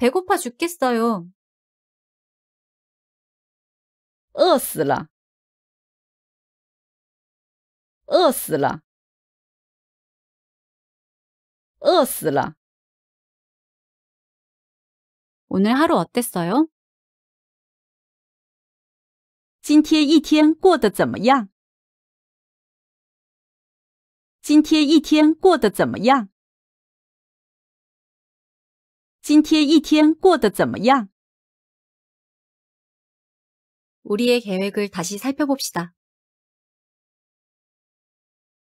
배고파 죽겠어요. 饿死了.饿死了.饿死了. 오늘 하루 어땠어요? 今天一天过得怎么样?今天一天过得怎么样?今天一天过得怎么样？우리의계획을다시살펴봅시다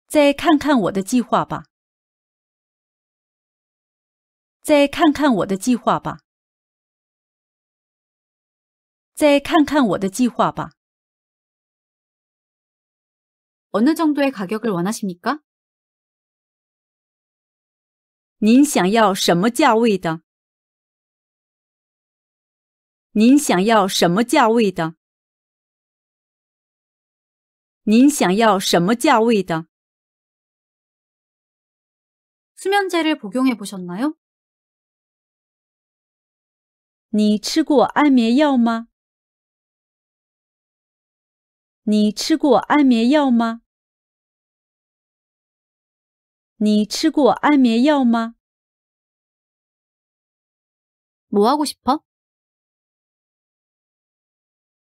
再看看我的计划吧。再看看我的计划吧。再看看我的计划吧。어느정도의가격을원하십니 까？ 您想要什么价位的？您想要什么价位的？您想要什么价位的？수면제를복용해보셨나 요？ 你吃过安眠药吗？你吃过安眠药吗？你吃过安眠药吗？뭐하고싶어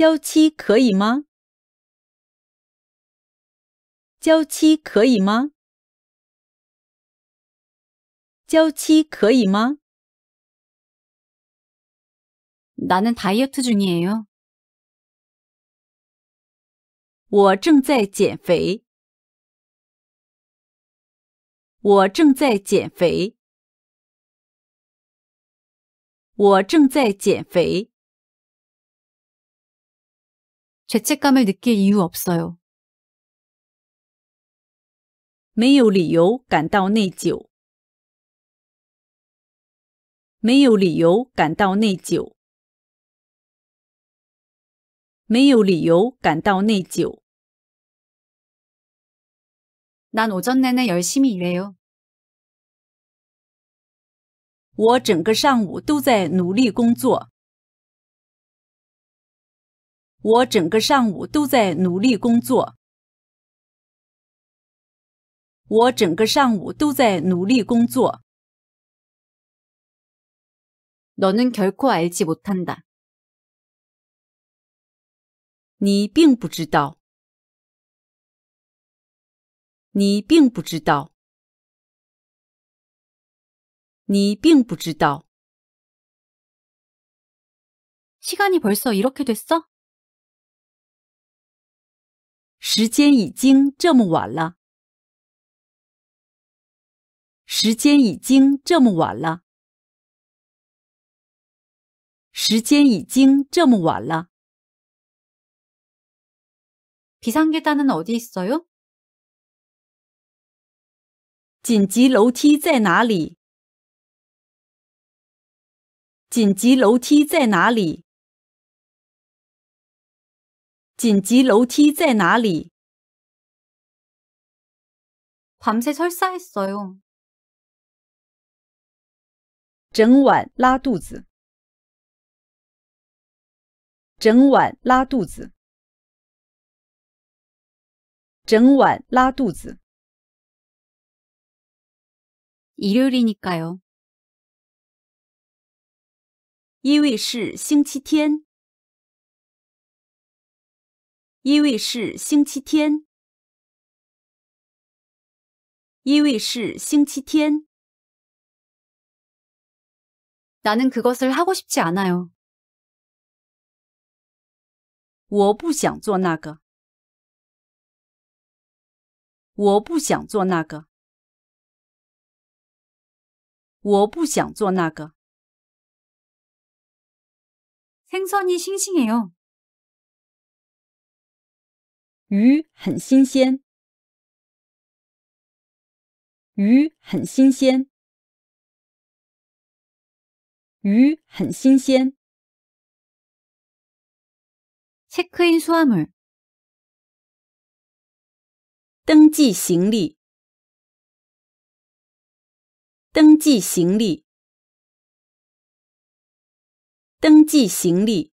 娇妻可以吗？娇妻可以吗？娇妻可以吗？나는다이어트중이에요我正在减肥。我正在减肥。我正在减肥。没有理由感到内疚。没有理由感到内疚。没有理由感到内疚。我整个上午都在努力工作。我整个上午都在努力工作。我整个上午都在努力工作。너는결코알지못한 다。 你并不知道。你并不知道。你并不知道。시간이벌써이렇게됐어时间已经这么晚了。时间已经这么晚了。时间已经这么晚了。비상계단은어디있어 요？ 紧急楼梯在哪里？紧急楼梯在哪里？紧急楼梯在哪里？밤새설사했어 요， 整晚拉肚子。整晚拉肚子。整晚拉肚子。일요일니까 요， 因为是星期天。因为是星期天。因为是星期天。나는그것을하고싶지않아 요。 我不想做那个。我不想做那个。我不想做那个。생선이싱싱해요鱼很新鲜，鱼很新鲜，鱼很新鲜。Check-in， 수하 물。 登记行李，登记行李，登记行李。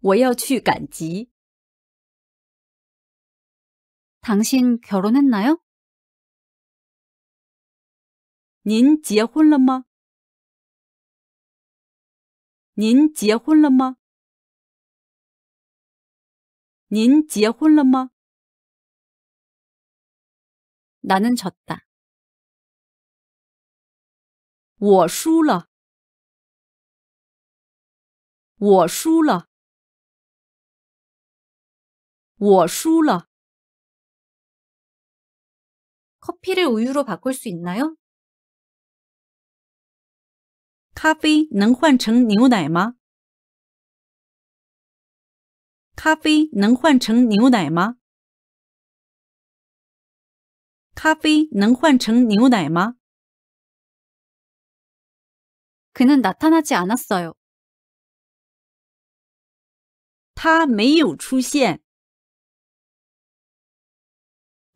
我要去赶集。당신결혼했나 요？ 您结婚了吗？您结婚了吗？您结婚了吗？나는졌다我输了。我输了。我输了. 커피를 우유로 바꿀 수 있나요? 咖啡能换成牛奶吗？咖啡能换成牛奶吗？咖啡能换成牛奶吗？ 그는 나타나지 않았어요. 他没有出现。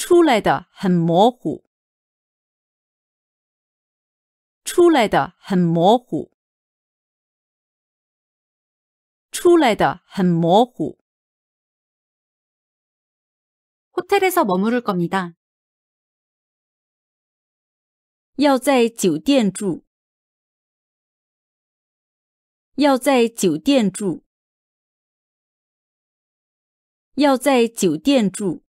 出来的很模糊，出来的很模糊，出来的很模糊。호텔에서머무를겁니다要在酒店住，要在酒店住，要在酒店住。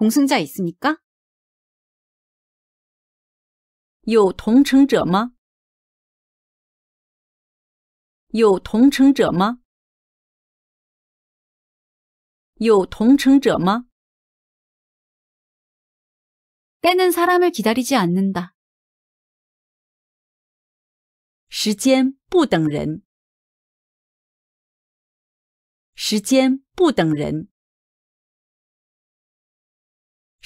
동승자 있습니까? 有同乘者吗?有同乘者吗?有同乘者吗? 때는 사람을 기다리지 않는다. 时间不等人.时间不等人.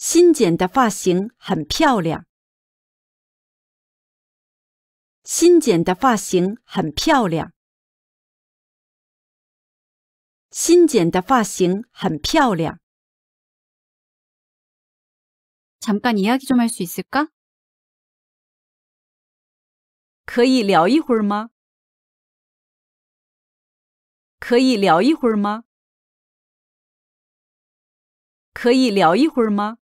新剪的发型很漂亮。新剪的发型很漂亮。新剪的发型很漂亮。잠깐이야기좀할수있을까可以聊一会儿吗？可以聊一会儿吗？可以聊一会儿吗？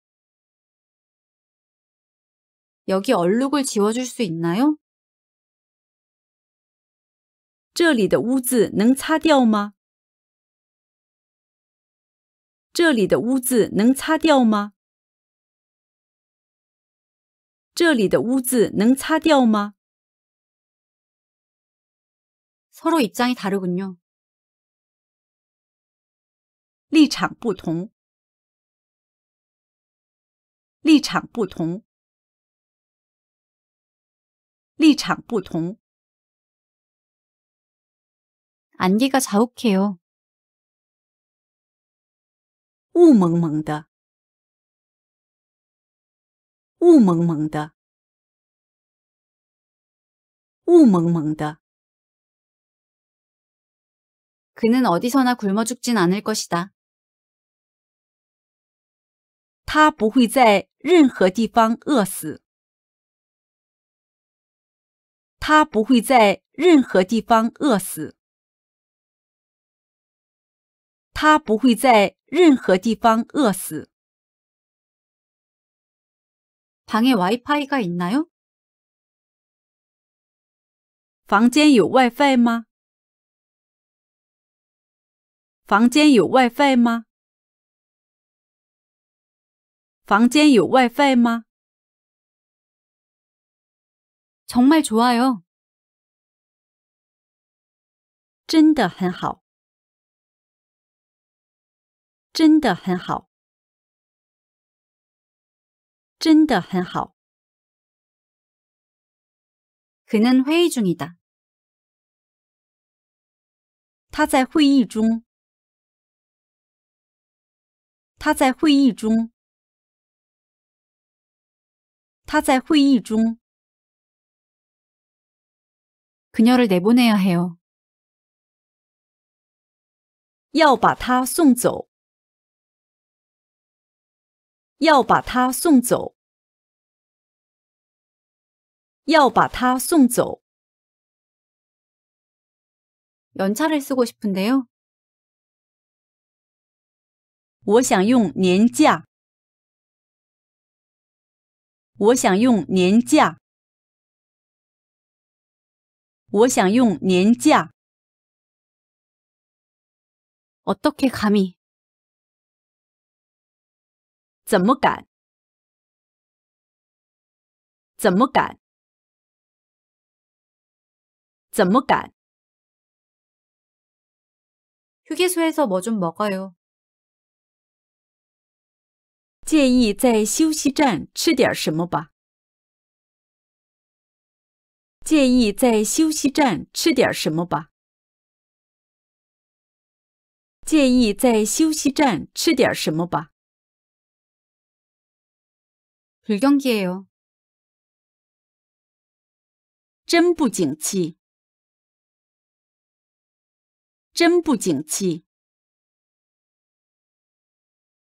여기 얼룩을 지워줄 수 있나요? 这里的污渍能擦掉吗？这里的污渍能擦掉吗？这里的污渍能擦掉吗？ 서로 입장이 다르군요. 立场不同，立场不同。立场不同。 안개가 자욱해요. 우멍멍的. 우멍멍的. 우멍멍的. 그는 어디서나 굶어 죽진 않을 것이다. 他不会在任何地方饿死。他不会在任何地方饿死。他不会在任何地方饿死。방에와이파이가있나 요？ 房间有 WiFi 吗？房间有 WiFi 吗？房间有 WiFi 吗？ 정말 좋아요. 真的很好.真的很好.真的很好. 그는 회의 중이다. 他在会议中.他在会议中.他在会议中. 그녀를 내보내야 해요. 要把她送走.要把她送走.要把她送走. 연차를 쓰고 싶은데요. 我想用年假.我想用年假.我想用年假。어떻게감이怎么敢？怎么敢？怎么敢？休息站吃点什么吧。在休息站吃点什么吧。建议在休息站吃点什么吧。建议在休息站吃点什么吧。不景气哟，真不景气，真不景气，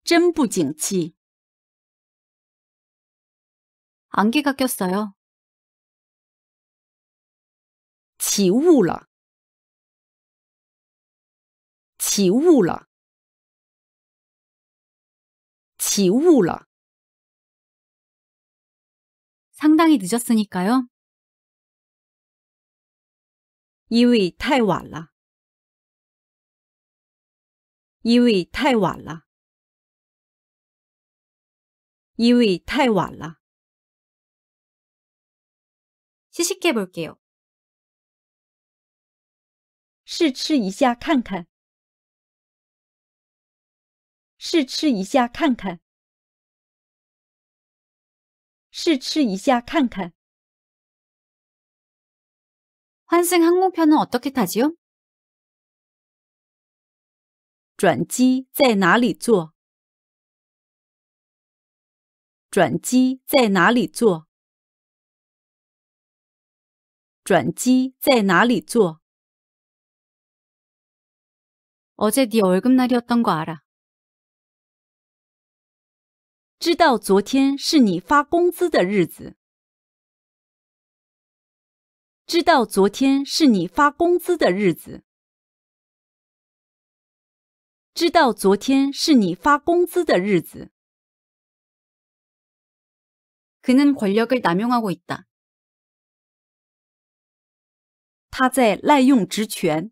真不景气。안개가꼈어요起雾了，起雾了，起雾了。 상당히 늦었으니까요. 因为太晚了.因为太晚了.因为太晚了. 시식해 볼게요. 试吃一下看看，试吃一下看看，试吃一下看看。환승항공편은어떻게타죠转机在哪里坐？转机在哪里坐？转机在哪里坐？我在第二根那条当官了，知道昨天是你发工资的日子。知道昨天是你发工资的日子。知道昨天是你发工资的日子。그는권력을남용하고있다他在滥用职权。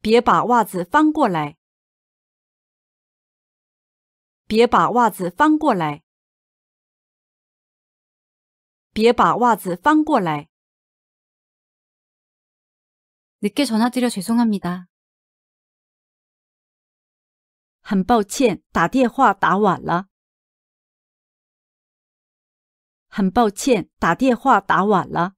别把袜子翻过来。别把袜子翻过来。别把袜子翻过来。늦게전화드려죄송합니 다。 很抱歉打电话打晚了。很抱歉打电话打晚了。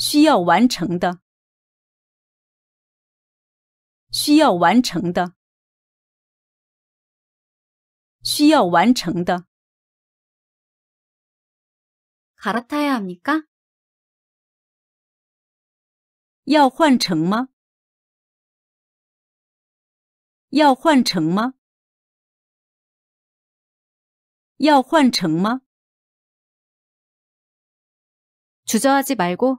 需要完成的，需要完成的，需要完成的。가라타야합니 까？ 要换乘吗？要换乘吗？要换乘吗？주저하지말 고。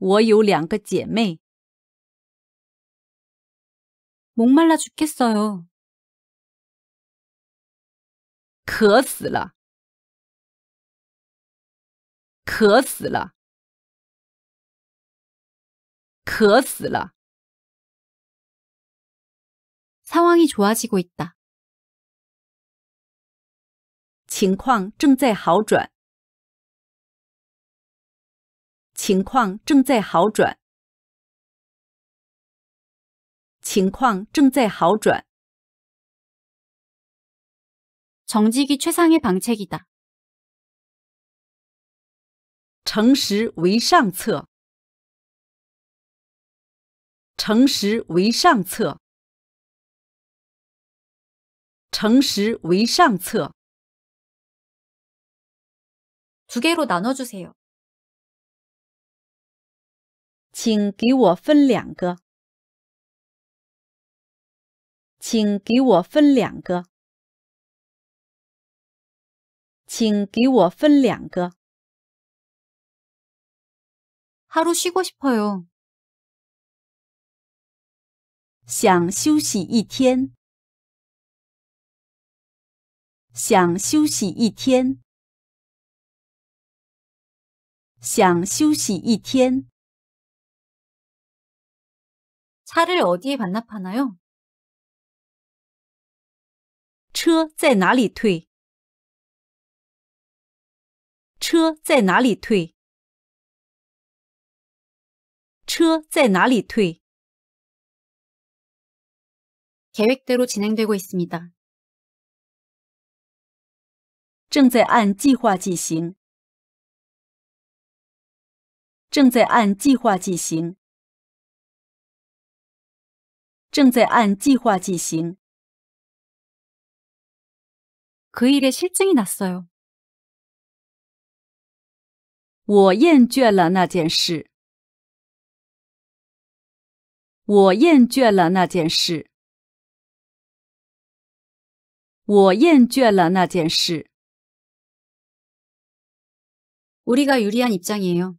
我有两个姐妹。 목말라 죽겠어요. 渴死了.渴死了.渴死了. 상황이 좋아지고 있다. 情况正在好转.情况正在好转。情况正在好转。正直是最佳的方策。诚实为上策。诚实为上策。诚实为上策。두개로나눠주세요请给我分两个，请给我分两个，请给我分两个。하루쉬고싶어 요， 想休息一天，想休息一天，想休息一天。 차를 어디에 반납하나요? 车在哪里退?车在哪里退?车在哪里退? 계획대로 진행되고 있습니다. 正在按计划进行。正在按计划进行。正在按计划进行。그일에실증이났어요我厌倦了那件事。我厌倦了那件事。我厌倦了那件事。우리가유리한입장이에요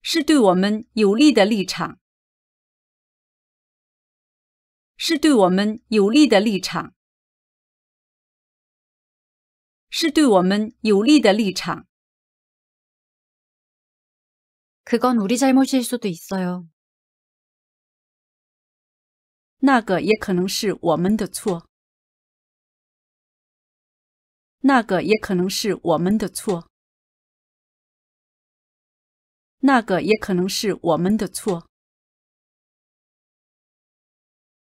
是对我们有利的立场。是对我们有利的立场，是对我们有利的立场。그건우리잘못일수도있어 요。 那个也可能是我们的错。那个也可能是我们的错。那个也可能是我们的错。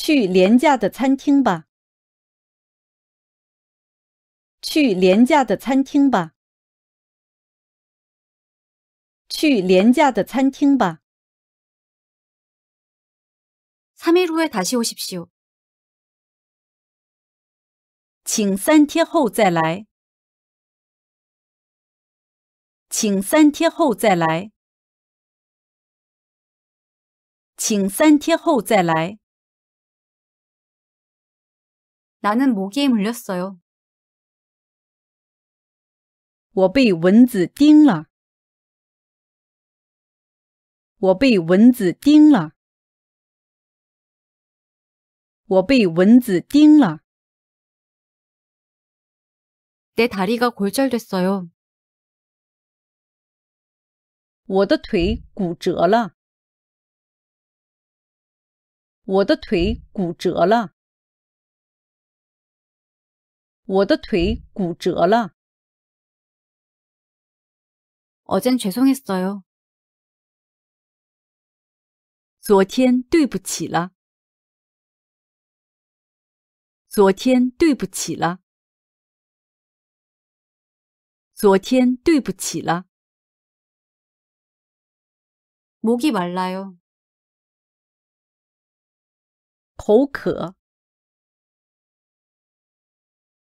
去廉价的餐厅吧。去廉价的餐厅吧。去廉价的餐厅吧。삼일후다시오십시오请三天后再来。请三天后再来。请三天后再来。 나는 모기에 물렸어요. 我被蚊子叮了.我被蚊子叮了.我被蚊子叮了.내 다리가 골절됐어요. 我的腿骨折了.我的腿骨折了.我的腿骨折了。어젠죄송했어 요。 昨天对不起了。昨天对不起了。昨天对不起了。목이말라 요。 口渴。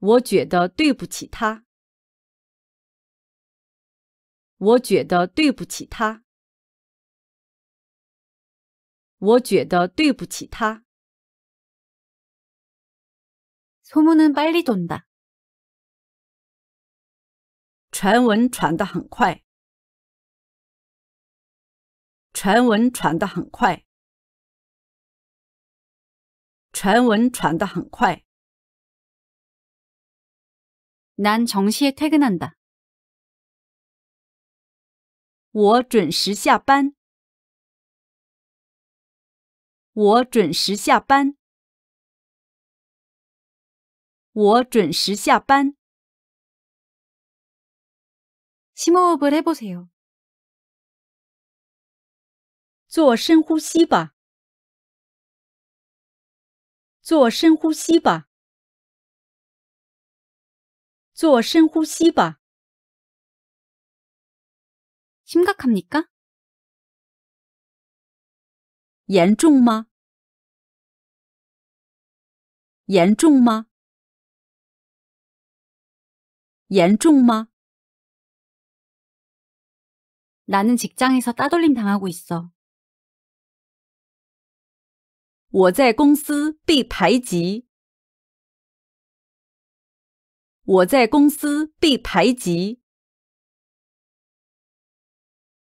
我觉得对不起他。我觉得对不起他。我觉得对不起他。传闻是빨리돈 다。 传闻传得很快。传闻传得很快。传闻传得很快。난정시에퇴근한다我准时下班。我准时下班。我准时下班。심호흡을해보세요做深呼吸吧。做深呼吸吧。做深呼吸吧。심각합니 까？ 严重吗？严重吗？严重吗？나는직장에서따돌림당하고있 어。 我在公司被排挤。我在公司被排挤。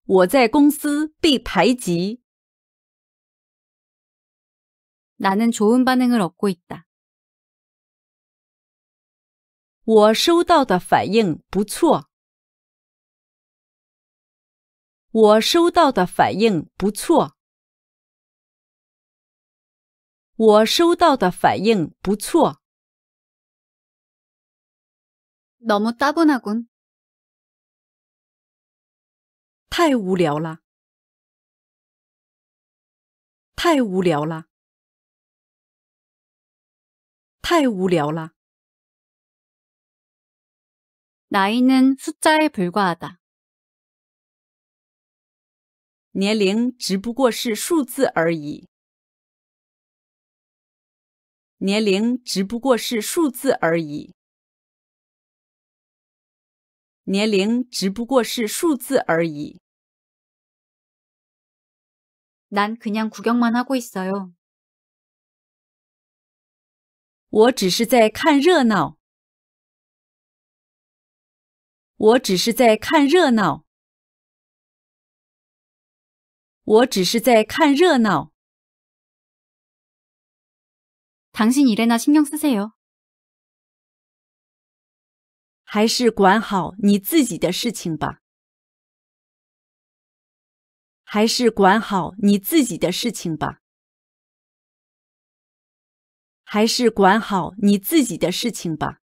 我在公司被排挤。나는좋은반응을얻고있다我收到的反应不错。我收到的反应不错。我收到的反应不错。 너무 따분하군. 太无聊了.太无聊了.太无聊了. 나이는 숫자에 불과하다. 年龄只不过是数字而已.年龄只不过是数字而已。年龄只不过是数字而已。난그냥구경만하고있어 요。 我只是在看热闹。我只是在看热闹。我只是在看热闹。당신이래나신경쓰세요还是管好你自己的事情吧。还是管好你自己的事情吧。还是管好你自己的事情吧。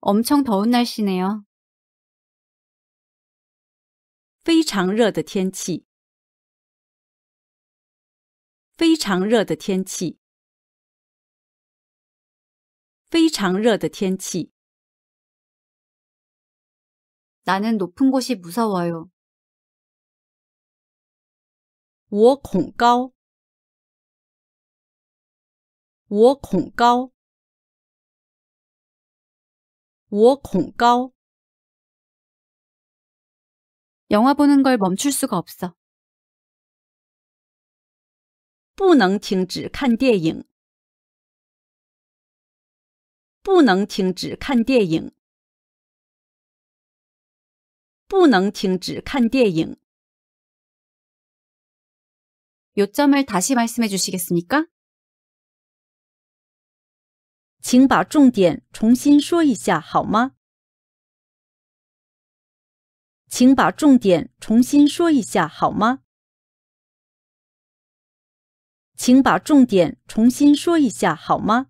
엄청더운날씨네 요。 非常热的天气。非常热的天气。非常热的天气。나는높은곳이무서워 요。 我恐高。我恐高。我恐高。영화보는걸멈출수가없 어。 不能停止看电影。不能停止看电影。不能停止看电影。요점을다시말씀해주시겠습니까请把重点重新说一下好吗？请把重点重新说一下好吗？请把重点重新说一下好吗？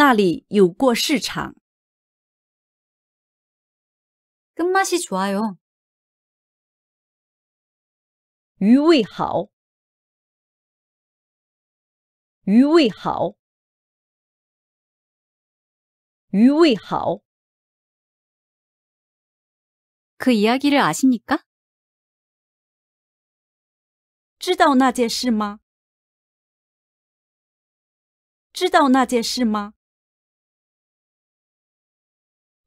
那里有过市场。끝맛이좋아요余味好。余味好。余味好。그이야기를아십니까知道那件事吗？知道那件事吗？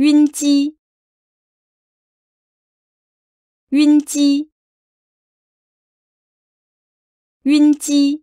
晕机，晕机，晕机。